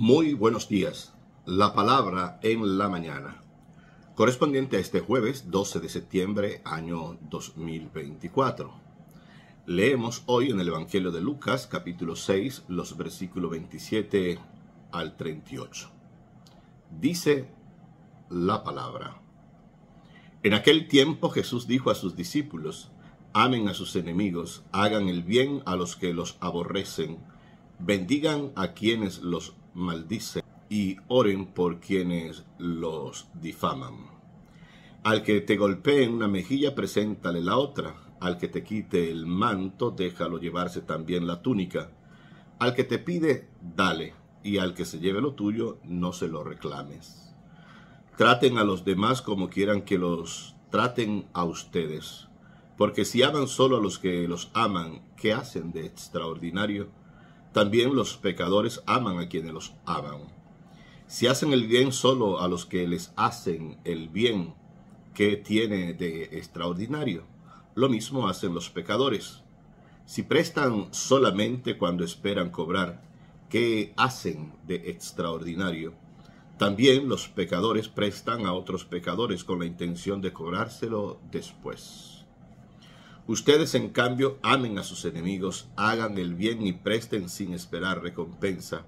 Muy buenos días. La palabra en la mañana. Correspondiente a este jueves 12 de septiembre año 2024. Leemos hoy en el Evangelio de Lucas capítulo 6 los versículos 27 al 38. Dice la palabra. En aquel tiempo Jesús dijo a sus discípulos, amen a sus enemigos, hagan el bien a los que los aborrecen, bendigan a quienes los maldicen y oren por quienes los difaman. Al que te golpee en una mejilla, preséntale la otra. Al que te quite el manto, déjalo llevarse también la túnica. Al que te pide, dale. Y al que se lleve lo tuyo, no se lo reclames. Traten a los demás como quieran que los traten a ustedes. Porque si aman solo a los que los aman, ¿qué hacen de extraordinario? También los pecadores aman a quienes los aman. Si hacen el bien solo a los que les hacen el bien, ¿qué tiene de extraordinario? Lo mismo hacen los pecadores. Si prestan solamente cuando esperan cobrar, ¿qué hacen de extraordinario? También los pecadores prestan a otros pecadores con la intención de cobrárselo después. Ustedes, en cambio, amen a sus enemigos, hagan el bien y presten sin esperar recompensa.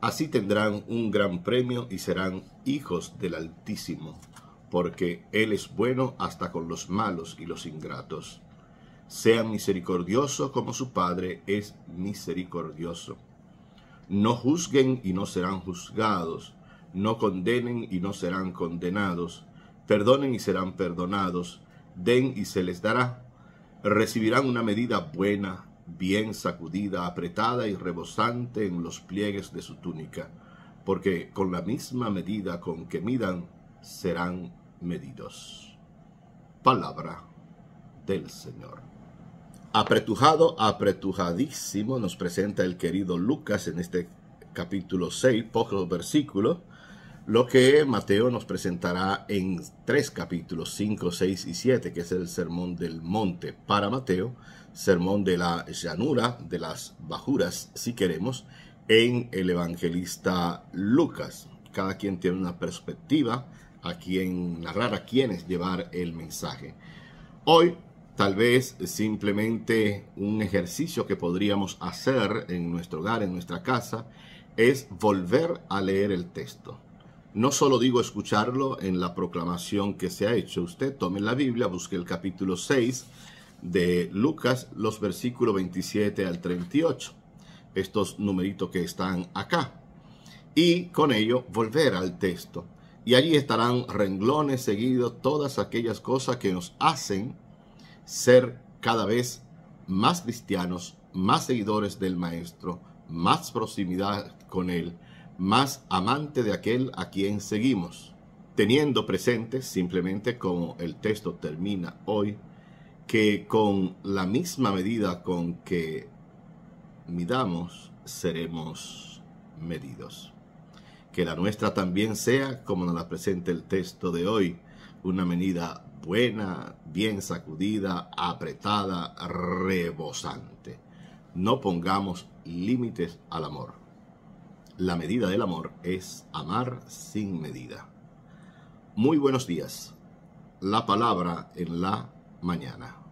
Así tendrán un gran premio y serán hijos del Altísimo, porque Él es bueno hasta con los malos y los ingratos. Sean misericordiosos como su Padre es misericordioso. No juzguen y no serán juzgados, no condenen y no serán condenados, perdonen y serán perdonados, den y se les dará recibirán una medida buena, bien sacudida, apretada y rebosante en los pliegues de su túnica, porque con la misma medida con que midan, serán medidos. Palabra del Señor. Apretujado, apretujadísimo, nos presenta el querido Lucas en este capítulo 6, poco versículo lo que Mateo nos presentará en tres capítulos, 5, 6 y 7, que es el Sermón del Monte para Mateo, Sermón de la Llanura, de las Bajuras, si queremos, en el evangelista Lucas. Cada quien tiene una perspectiva a quien narrar, a quienes llevar el mensaje. Hoy, tal vez simplemente un ejercicio que podríamos hacer en nuestro hogar, en nuestra casa, es volver a leer el texto no solo digo escucharlo en la proclamación que se ha hecho, usted tome la Biblia, busque el capítulo 6 de Lucas, los versículos 27 al 38, estos numeritos que están acá, y con ello volver al texto. Y allí estarán renglones seguidos todas aquellas cosas que nos hacen ser cada vez más cristianos, más seguidores del Maestro, más proximidad con Él, más amante de aquel a quien seguimos, teniendo presente simplemente como el texto termina hoy, que con la misma medida con que midamos, seremos medidos. Que la nuestra también sea, como nos la presenta el texto de hoy, una medida buena, bien sacudida, apretada, rebosante. No pongamos límites al amor la medida del amor es amar sin medida. Muy buenos días. La palabra en la mañana.